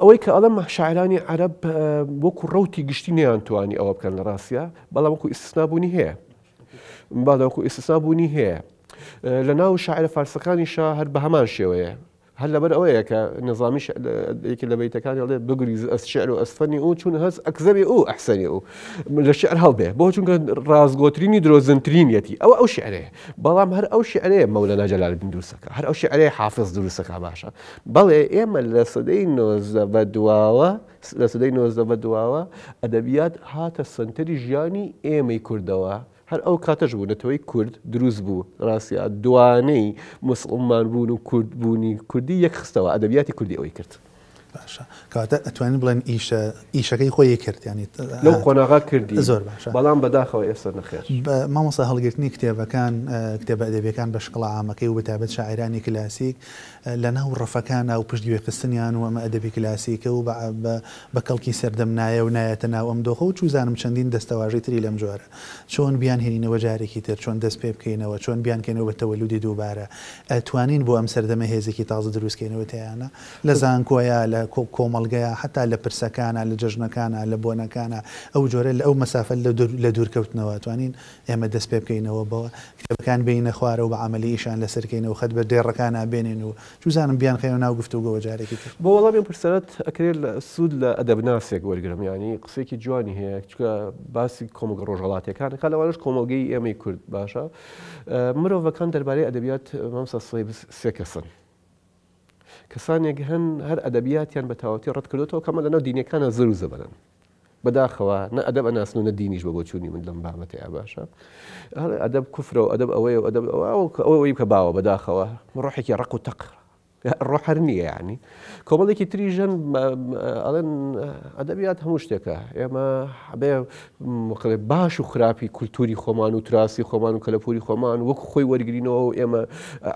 B: ئەوەی کە ئەڵم شاعرانی عرب وەکو ڕوتی گشتی نەیان توانی ئەوە بکەن لە ڕاستە بەڵام وەکو ئیسنابوونی هەیە باداوەکو ئیسسا بوونی هەیە لە ناو شاعرە فارسەکانیشا هەر بە هەمان شێوەیە هەر لەبەر ئەوەیە کە نظامی یەکی لە بەیتەکانی ئەڵێ بگریز ئەس شعر و ئەسفەنی ئەو چون هەز ئەکزەبی ئەو ئەحسەنی ئەو لە شعر هەڵبێ بۆ چونکە ڕازگۆترینی درۆزنترینەتی ئەو ئەو شعرەیە بەڵام هەر ئەو شعرەیە مەولە ناجلال بن دووسەکە هەر ئەو شعرەیە حافظ دروستەکە باشە بەڵێ ئێمە لە سدەی نۆزدە بە دواوە لە سدەی نۆزدە بە دواوە ئەدەبیات هاتە سنتەری ژیانی ئێمەی کوردەوە هەر ئەو کاتەش بوو نەتەوەی کورد دروست بوو ڕاستی دوانەی مسلمان بوون و کورد بوونی کوردی یەک خستەوە ئەدەبیاتی کوردی ئەوەی کرد.
A: باشە کاتە ئەتوانین بڵێن ئیشە ئیشەکەی خۆی کردیانی لەو قۆناغا کردی زۆر باش
B: بەڵام بەداخەوە ئێستا نخێر
A: مامۆسا هەڵگرتنی کتێبەکان کتێبە ئەدەبیەکان بە شکڵ ئامەکەی و بەتابەت شاعرانی کلاسیک لە ناو ڕفەکان و پشتگوێخستنیان و ئەمە ئەدەبی کلاسیکە و بە کەڵکی سەردەم نایە و نایەتە ناو ئەم دۆخە و چوزانم چەندین دەستەواژی تری لەم جۆرە چۆن بیان هێنینەوە جارێکی تر چۆن دەست پێ بکەینەوە چۆن بیانکەینەوە بە تەوەلودی دووبارە ئەتوانین بۆ ئەم سەردەمە هێزێکی تازە دروستکەینەوە تیانە لە زانکۆیە لە کۆمەلگەیە حتا لە پرسەکانە لە جژنەکانە لە بۆنەکانە ئەو جۆرە لە ئەو مسافە لە دوورکەوتنەوە توانین ئێمە دەست پێ بکەینەوە بەوە کتەبەکان بینە خوارە و بە عملی ئیشان لەسەرکەینەوە خەت بە دێڕەکان بێنین و چوزانم بیان خەیە ناو گفتوگەوە جارێکی
B: بۆ وڵا بێن پرسەرەت ئەکرێت سوود لە ئەدەبناسێک وەرگرمیانی قسێکی جوانی هەیە چکە باسی کۆمەگە ڕۆژهڵاتەکان خەلەوانش کۆمەلگەی ئێمەی کورد باشە مرۆڤەکان دەربارەی ئەدەبیات مامسا سڵی سێ کەسن. کەسانێک هەن هەر ئەدەبیاتیان بە تاواتی ڕەتکردوەوە کەمە لەناو دینەکانە زر و زەبەرن. بەداخەوە نە ئەدەب ئەناسن و نە دینیش بە بۆچوونی من لەم بابەتەیە باشە ئەدەب کوفرە و ئەدەب ئەوەی و ئەدەب ئەوەی کە باوە بەداخەوە ڕۆحێکی ڕق و تەقرە ڕۆحەر نییە ینی کۆمەڵێکی تریژەن ئەڵێن ئەدەبیات هەموو شتێکە ئێمە حبێ باش و خراپی کولتوری خۆمان و تراسی خۆمان و کەلەپوری خۆمان وەکو خۆی وەرگینەوە و ئێمە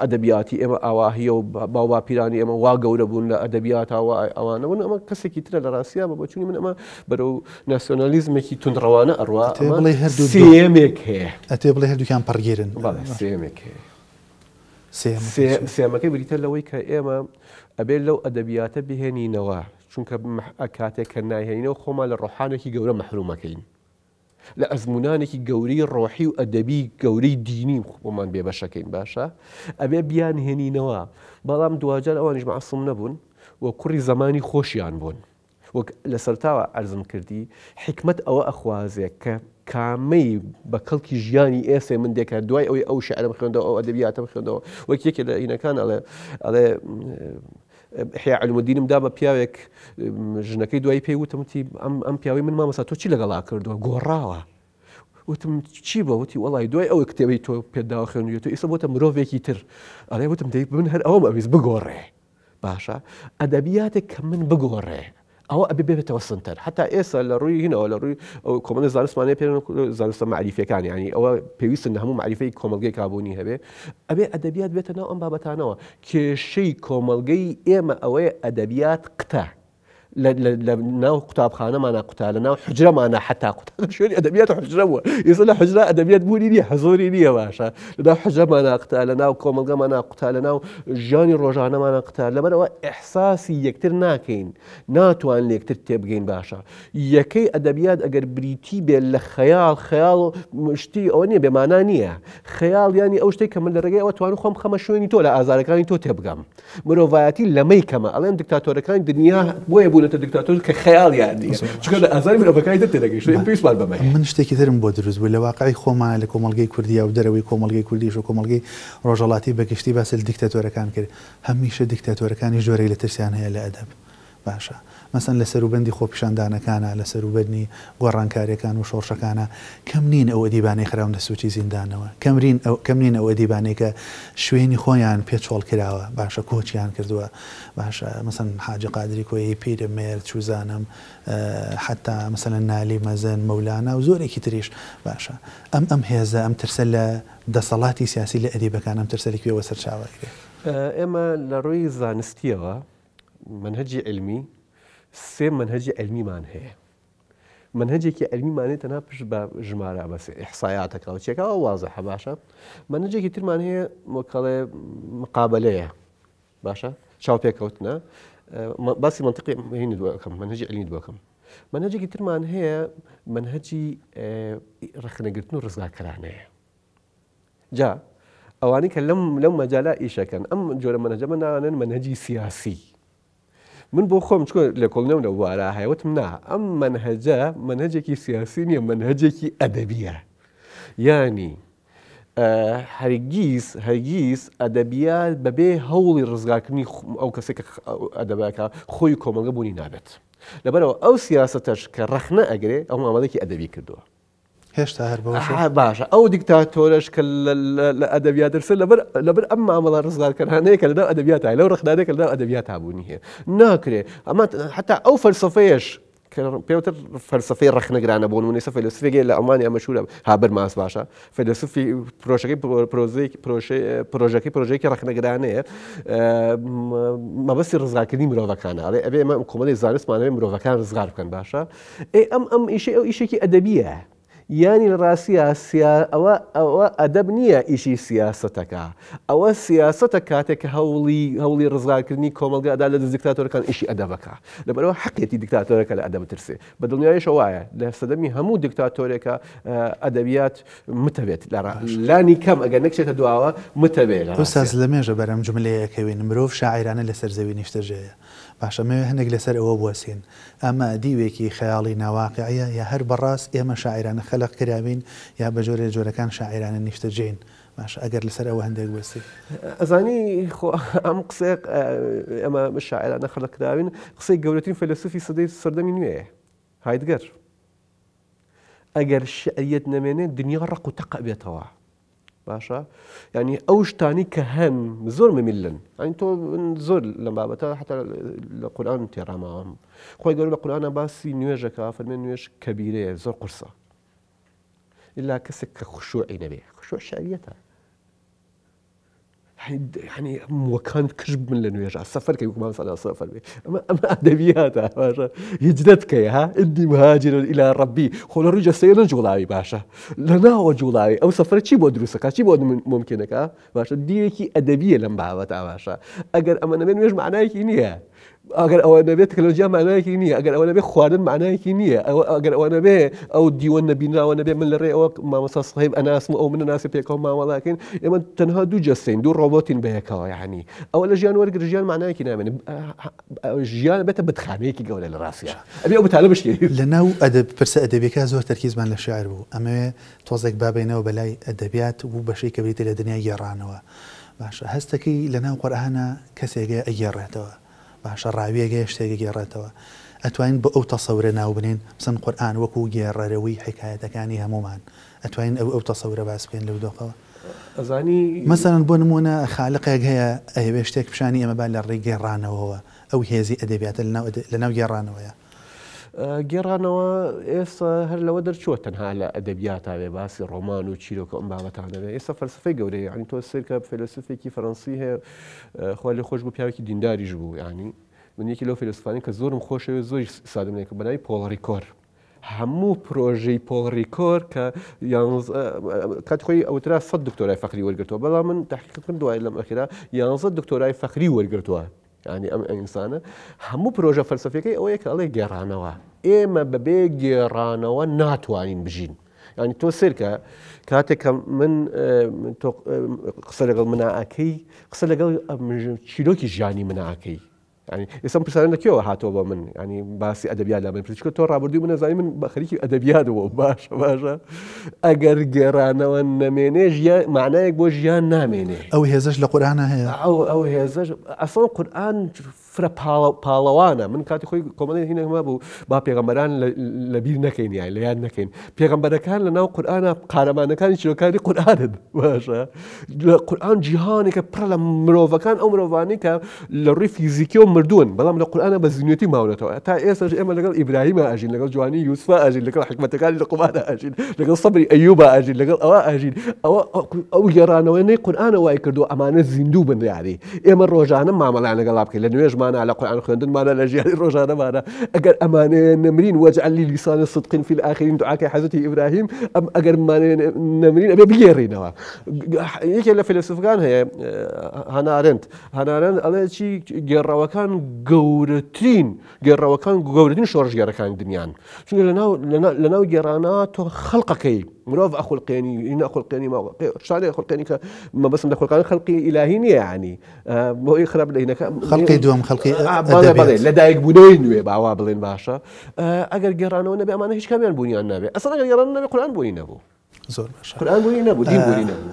B: ئەدەبیاتی ئێمە ئاواهیە و باواپیرانی ئێمە وا گەورە بوون لە ئەدەبیات ئەوانە ون ئەمە کەسێکی ترە لە ڕاستیا بە بۆچووی من ئەمە بەرەو ناسیۆنالیزمێکی تونندڕەوانە ئەڕوا هەردوو سێمێک
A: هەیە ئەتێ بڵێ هەردووکیان پڕگیرن سێمێک هەیە.
B: سێمەکەی بریتە لەوەی کە ئێمە ئەبێت لەو ئەدەبیاتە بهێنینەوە چونکە کاتێک کە نایهێنینەوە خۆمان لە ڕۆحانێکی گەورە مەحرومەکەین لە ئەزمونانێکی گەوری ڕۆحی و ئەدەبی گەوری دینی خۆمان بێبەشەکەین باشە ئەبێ بیان هێنینەوە بەڵام دوجار ئەوانش مەعسم نەبوون وە کوڕی زمانی خۆشیان بوون وەک لە سەرتاوە ئەرزم کردی حکمت ئەوە ئەخوازێک کە کامەی بە کەڵکی ژیانی ئێسێ من دێکات دوای ئەوی ئەو شعرم خوێندەوە ئەو ئەدەبیاتم خوێندەوە وەک یەکێ لە ئینەکان ئەڵێ ئەڵێ حیعلمدینم دا بە پیاوێک ژنەکەی دوای پێی وتمتی ئەم پیاوی من مامەسا تۆ چی لەگەڵا کردووە گۆڕاوە. وتم چی بە وتی وڵی دوای ئەوەی کتێبی تۆ پێداوا خوێنویە تۆ ئیسە بۆتە مرۆڤێکی تر ئەلێ وتم دەی من هەر ئەوم ئەویست بگۆڕێ باشە ئەدەبیاتێک کە من بگۆڕێ ئەوە ئەبێ بێتە سنتەر حتا ئێستا لە ڕووی هینەوە لە ڕووی کۆمەڵی زانستمانێ پێ زانستە معریفەکان ینی يعني. ئەوە پێویستن هەموو معریفەی کۆمەلگەی کابوونی هەبێ ئەبێ ئەدەبیات بێتە ناو ئەم بابەتانەوە کێشەی جي ام او ادبيات قطع لە ناو قوتابخانەمانە قوتا لە ناو حجرەمانە [LAUGHS] أدبيات قوتا شوێنی ئەدەبیات حجرەوە ئێستا لە ليه ئەدەبیات بوونی نیە هەزۆری نییە باشە لەنا حجەمانە قوتا لە ناو کۆمەلگەمانە قوتا لە ناو ژیانی ڕۆژانەمانە قوتا لەبەرەوە ئەحساسی یەکتر ناکەین ناتوان لێکتر تێبگەین باشە يكتر ئەدەبیات باشا يكي أدبيات أجر بريتي خەیاڵ خيال ئەوە نیە بێمانە بمعنى نية خيال يعني أوش کە من وتوانو خم خم شو يعني تولا أزارك يعني تو تۆ تێبگەم لما يكمل ألين ئەڵێن دکتاتۆرەکانی الدنيا بوي بول دەبێتە دیکتاتۆر کە خەیاڵیان نیە چکە لە ئازاری مرۆڤەکانی دەر تێدەگەیشت پێشمان بەمە
A: من شتێکی دەرم بۆ دروست بوو لە واقعی خۆمان لە کۆمەلگەی کوردی و دەرەوەی کۆمەلگەی کوردیش و کۆمەلگەی ڕۆژەڵاتی بەگشتی باسل دیکتاتۆرەکان کرد هەمیشە دیکتاتۆرەکانی ژۆرەی لە ترسیان هەیە لە ئەدەب باشە. مەسن لە سەروبندی خۆپیشاندانەکانە لە سەروبەرنی گۆڕانکاریەکان و شۆڕشەکانە کەم نین ئەوە دیبانەی خراون لە سوچی زیندانەوە کەمرین کەم نین ئەوە دیبانێکە شوێنی خۆیان پێچۆڵ کراوە باشە کۆچیان کردووە باشە مەسن حاج قادری کۆی پیرە مێر چوزانم حتا مثلەن نالی مەزن مەولانا و زۆرێکی تریش باشە ئەم ئەم هێزە ئەم ترسە لە دەسەڵاتی سیاسی لە ئەدیبەکان ئەم ترسەرێکوێوە سەرچاوەکرێت
B: ئێمە لە ڕووی زانستیەوە منهجی علمی سێ منهجی ئەلمیمان هەیە منهجێکی ئەلمیمانێت تەنا پشت بە ژمارە بەس حسایاتەکە و چێکەوە وازە حەباشە منەجێکی ترمان هەیە مۆکەڵێ مقابلەیە باشە چاو پێکەوتنە باسی منطقی هینی دوەکەم منهجی ئەلمی دوەکەم منهجێکی ترمان هەیە منهجی ڕخنەگرتن و ڕزگاکەرانەیە جا ئەوانی کە لەم لەم مەجالا ئیشەکەن ئەم جۆرە منەجەمە ناوانن منهجی سیاسی من بۆ خۆم چ لە کۆڵنیەم لە وارە هەیەوتم نا ئەم منهجە منهجێکی سیاسی نیە منهجێکی ئەدەبیە ینی هەرگیز هەرگیز ئەدەبیات بەبێ هەوڵی ڕزگاکردنی ئەو کەسێک ئەدەبەکە خۆی کۆمەڵگە بوونی نابێت لەبەرەوە ئەو سیاستەش کە ڕەخنە ئەگرێ ئەو ئامادەکی ئەدەبی کردووە هێشتا هەر آه، باشە ئەو دیکتاتۆرەش کە لە ئەدەبیات دەرس لەبەر ئەم مامەڵە ڕزگارکەرانەیە کە لەدا ئەدەبیات لە ڕخدارێک لەدا ئەدەبیات هابوونی هەیە ناکرێ ئەمە حتا ئەو فەرسەفەیەش پێوتر فەرسەفی ڕخنەگرانە بۆن ونیسە فەلسفێکی لە ئەمانیا مەشورە هابەر ماس باشە فەلسفی پرۆژەکەی پرۆژەکەی پرۆژێکی ڕخنەگرانەیە مەبەستی ڕزگاکردنی مرۆڤەکانە ئەڵێ ئەبێ ئمە کۆمەڵی زانستمانەوەی مرۆڤەکان ڕزگار بکەن باشە ئێ ام ئەم ئیشی ئەو ئیشێکی ئەدەبیە. ینی ڕاستە ئەوە ئەوە ئەدەب نییە ئیشی سیاستەکە ئەوە سیاستە کاتێک کە هەوڵی هەوڵی ڕزگارکردنی کۆمەلگادا لە دیکتاتۆرەکان ئیشی ئەدەبەکە لەبەرەوە حقیەتی دیکتاتۆرەکە لە ئەدەب ترسێ بە دڵنیایش وایە لە سەدەمی هەموو دیکتاتۆرێکە ئەدەبیات متەوێت لانی کەم ئەگەر نەکشێتە دواوە متەوێت ساز
A: لە مێژە بەرەم جملەیەکەوێن مرۆڤ شاعرانە لەسەر زەوی نیشتەژەیە. باشەمەوێ هەندێک لەسەر ئەوە بوەسین ئەمە دیوێکی خەیاڵی ناواقعەیە یا هەر بەڕاست ئێمە شاعرانە خەلق کراوین یا بە جۆرە جۆرەکان شاعرانە نیشتە جین. باش ئەگەر لەسەر ئەوە هەندێک بەسی
B: ئەزانی ئەم قسێک ئەمە شاعرانە خەلقراوین قسەی گەورەترین فەلسفی سەدەی سەردەمی نوێ هایدگەر ئەگەر شعریت نەمێنێت دنیا ڕق و تەق بێتەوە باشا يعني اوش تاني كهن زور زۆر يعني تو زور لما بتا حتى القران لە قورآان تێڕاماوەم خۆی گەور لە قورآانە باسی نوێژەکە كبيره زور قرصه إلا كسك خشوع نبي خشوع شعريتها يعني وكان يعني كجب من لانه يرجع السفر كي ما مسألة السفر أما أما أدبياتا باشا هجرتك ها إني مهاجر إلى ربي خل رجع سيرن جولاي باشا لنا جولاي أو سفر شي بود دروسك شي بود ممكنك ها باشا ديكي أدبية لم بعوت باشا أجر أما نبي نويج معناه كي نيه اگر ئەگەر ئەوە دەبێت تەکنۆلژیا مانایەکی نییە ئەگەر ئەوە نەبێ خواردن نیه نییە ئەو ئەگەر ئەوە نەبێ ئەو دیوە نەبیناوە نبی من لری او لە ڕێ ئەوە مامەسا سحیب ئەناسم ئەو منە ناسی پێکەوە ماوەڵاکەین ئێمە تەنها دوو جەستین دوو ڕۆبۆتین بەیەکەوە یعنی ئەوە لە ژیان وەرگرت ژیان مانایەکی نامێن ژیان بێتە بتخانەیەکی گەورە لە ڕاستە
A: ئەبێ بتالە بشتی لە ناو ئەدەب پرسە ئەدەبێکە زۆر تەرکیزمان لە شعر بوو ئەمەوێ تۆزێک بابینەوە بەلای ئەدەبیات بوو بەشەی کە بریتە لە دنیا گێڕانەوە باشە هەستەکەی لە ناو قڕهانە کەسێگە ئەگێڕێتەوە باشە ڕاویەگەی شتێکی گێڕێتەوە ئەتوانین بە ئەو تەسەورە ناو بنین بسن قورآان وەکو گێڕەرەوەی حکایەتەکانی هەمومان ئەتوانین ئەو ئەو تەسەورە باس بکەین لەو دۆخەوە
B: ئەزانی مەسەرن
A: بۆ نمونە خاالقێک هەیە ئەوێ شتێک پیشانی ئەمەبان لە ڕێی گێڕانەوەەوە ئەو هێزی ئەدەبیاتە لە ناو گێڕانەوەیە
B: گێڕانەوە ئێستا هەر لەوە دەرچوە تەنها لە ئەدەبیاتاوێ باسی ڕۆمان و چیرۆکە ئەم بابەتانەوێ ئێستا فەرسفی گەورەیە ئەنی تۆ سرکە فەلسفێکی فەڕەنسی هەیە خۆلی خۆش بوو پیاوێکی دینداریش بوو ینی منیەکی لەو فلسفانی کە زۆرم خۆشەوێ زۆری سادمێککە بەناوی پۆڵریکۆر هەموو پرۆژەی پۆڵریکۆر کە کات خۆی ئەوترا سە دکتۆرای فەقری وەرگتووە بەڵام من تحقیقم دوای لەم ئەخیرا یانزە دکتۆرای فەقری وەرگتووە ینی ئەم ئینسانە هەموو پرۆژە فەرسەفەکەی ئەوەیە کە ئەڵێ گێڕانەوە ئێمە بەبێ گێڕانەوە ناتوانین بژین. ینی تۆ سرکە کاتێک کە من قسە لەگەڵ منعەکەی قسە لەگەڵ چیرۆکی ژیانی منعەکەی يعني اسم بسالنا كيو هاتوا من يعني باسی ادبيات لا من پرچکە تۆ ڕابردی من نەزانانی من بە خەریکی ئەدەبیاتەوە باشا اگر جرانا ون مينيج يا معناه
A: ژیان نامێنێ ئەو او هيزج القران هي
B: او او هيزج اصلا القران فرە پاڵەوانە من کاتی خۆی کۆمەڵی هینەما بوو با پێغەمبەران لەبییر نەکەین یان لە یاد نەکەین پێغمبەرەکان لە ناو قورآە قارەمانەکانی چیرۆکاری قورآن باشە [LAUGHS] لە قورآن جیهانێکە پڕە لە مرۆڤەکان ئەو مرۆڤانی کە لە ڕووی فیزیکی و مردوون بەڵام لە قورآە بە زیینەتی ماونەتەوە تا ئێستاش ئێمە لەگەڵ ئیبراهیمە ئاژین لەگەڵ جوانی یوسفا ئاژین لەگەڵ حکمەتەکانی لە قومانە ئاژین لەگەڵ سەبری ئەیوبە ئاژین لەگەڵ ئەوە ئاژین ئەوە ئەو گێڕانەوەی قورآە وای کردو ئەمانە زیندوو بنیاری ئێمە ڕۆژانە مامەلانەگەڵا بکەین لە نوێژمان مانا على قرآن خوندن مانا لجيال جيهان روجانا مانا اگر امانه نمرين واجعل لي لسان الصدق في الاخرين دعاك حزتي ابراهيم ام أجر مانه نمرين ابي بيرينوا يك لا فلسفكان هي هانا ارنت هانا ارنت الله شي وكان گەورەترین شورج جرى كان دنیان چونکە لناو لناو گێڕانە تۆ خەڵقەکەی مرۆڤ ئەخلقێنی ینە اخو القيني خلقێنی کە مەبسم لە خلقان خەڵکی ئیلاهی نییە ینی بۆ ئەی يخرب لهنا خلقي دوم خەڵکی لا لەدایک بوونەوەی نوێ باوا بڵێن باشە اگر آه، گەڕانەوە نبي امانه هيش کامیان بني النبي اصلا اگر گەڕان نبي قران نبو
A: زور باشا قران بني نبو دين بني آه، نبو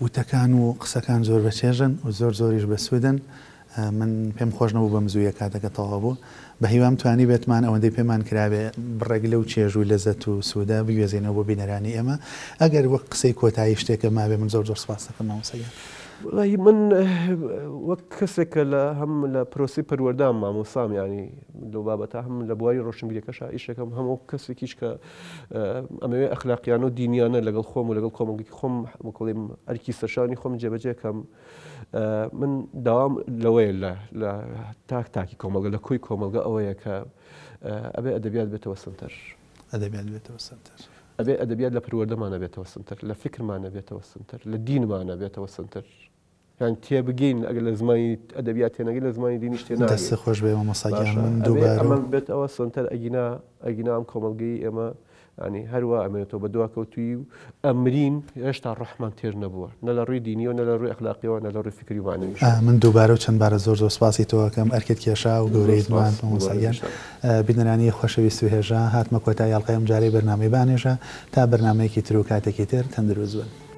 A: وتكانو و كان زور بشيجن وزور زوريش بسودن من پێم خۆش نەبوو بەم زوویە کاتەکە تەواو بوو بە هیوام توانی بێتمان ئەوەندەی پێمان کراوێ بڕێک لەو چێژ و لەزەت و سوودا بگوێزینەوە بۆ بینەرانی ئێمە ئەگەر وەک قسەی کۆتایی شتێکە ماوێ من زۆر زۆر سپاسەکەمەوە سەگە.
B: وڵی من وەک کەسێکە لە هەم لە پرۆسی پەروەردام مامۆسام ینی لەو بابەتا هەم لە بواری ڕۆشنبیرەکەش ئیشەکەم هەموو کەسێکیشکە ئەمەوێ ئەخلاقییان و دینیانە لەگەڵ خۆم و لەگەڵ کۆمەڵگی خۆم مکڵیم ئەرکی سەشانی خۆم جێبەجێکەم. من داوام لەوەیە لە تاک تاکی کۆمەلگە لە کوی کۆمەلگە ئەوەیە کە ئەبێ ئەدەبیات بێتەوە سنتەر ئەدەبیات بێتەوە سنتەر ئەبێ ئەدەبیات لە پروەردەمانە بێتەوە سنتەر لە فکرمانە بێتەوە سنتەر لە دینمانە بێتەوە سنتەر یان تێبگەین ئەگە لە زمانی ئەدەبیات تێنەگەی لە زمانی دینی شتێن دەستی خۆش بێ مەساگەیان من دووبێت ئەوە سنتەر ئەگینا ئەگینا ئەم کۆمەلگەی ئێمە ینی هەروە ئەمێنێتەوە بە دواکەوتوی و ئەمرین هێشتا ڕحمان تێر نەبووە نە لە ڕووی دینیەوە نە لە ڕووی ئەخلاقیەوە نە لە ڕووی فکریوانانی
A: من دووبارە و چەند بارە زۆر زۆر سپاسی تەوەکەم ئەرکت کێشا و گەورەی زمان سەگەر بینەرانی خۆشەویست و هێژە هاتمە کۆتا یاڵقایم جارەی بەرنامەی بانێژە تا بەرنمەیەکی تر و کاتێکی تر تەندروزبن.